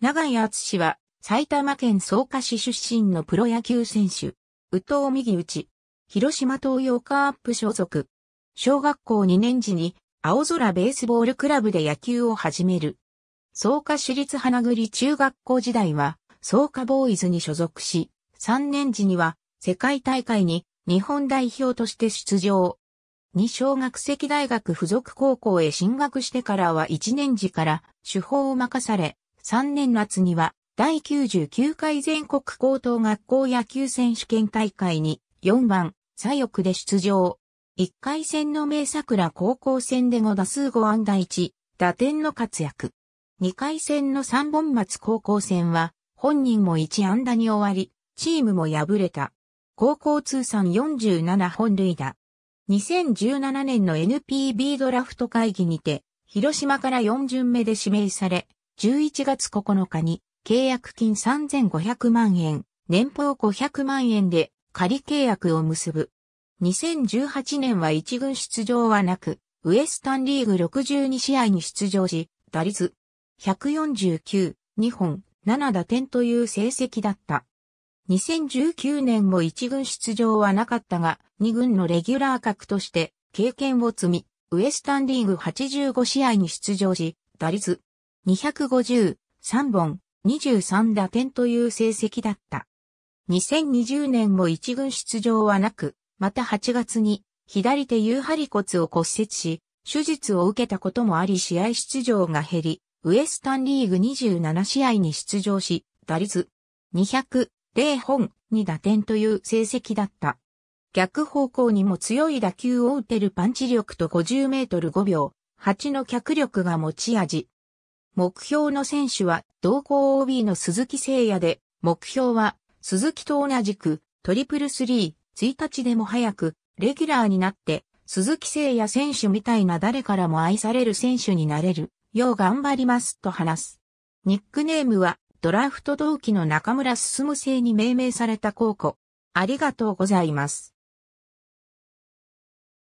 長井厚氏は埼玉県草加市出身のプロ野球選手。宇藤右内。広島東洋カープ所属。小学校2年時に青空ベースボールクラブで野球を始める。草加市立花栗中学校時代は草加ボーイズに所属し、3年時には世界大会に日本代表として出場。二小学籍大学附属高校へ進学してからは1年時から手法を任され、3年夏には、第99回全国高等学校野球選手権大会に4番、左翼で出場。1回戦の名桜高校戦で5打数5安打1、打点の活躍。2回戦の三本松高校戦は、本人も1安打に終わり、チームも敗れた。高校通算47本塁打。2017年の NPB ドラフト会議にて、広島から4巡目で指名され、11月9日に契約金3500万円、年俸500万円で仮契約を結ぶ。2018年は一軍出場はなく、ウエスタンリーグ62試合に出場し、打率149、2本、7打点という成績だった。2019年も一軍出場はなかったが、二軍のレギュラー格として経験を積み、ウエスタンリーグ85試合に出場し、打率2 5 3本、23打点という成績だった。2020年も一軍出場はなく、また8月に左手有張骨を骨折し、手術を受けたこともあり試合出場が減り、ウエスタンリーグ27試合に出場し、打率200、本、に打点という成績だった。逆方向にも強い打球を打てるパンチ力と50メートル5秒、8の脚力が持ち味。目標の選手は同校 OB の鈴木誠也で、目標は鈴木と同じくトリプルスリー、1日でも早くレギュラーになって、鈴木誠也選手みたいな誰からも愛される選手になれるよう頑張りますと話す。ニックネームはドラフト同期の中村進正に命名された高校。ありがとうございます。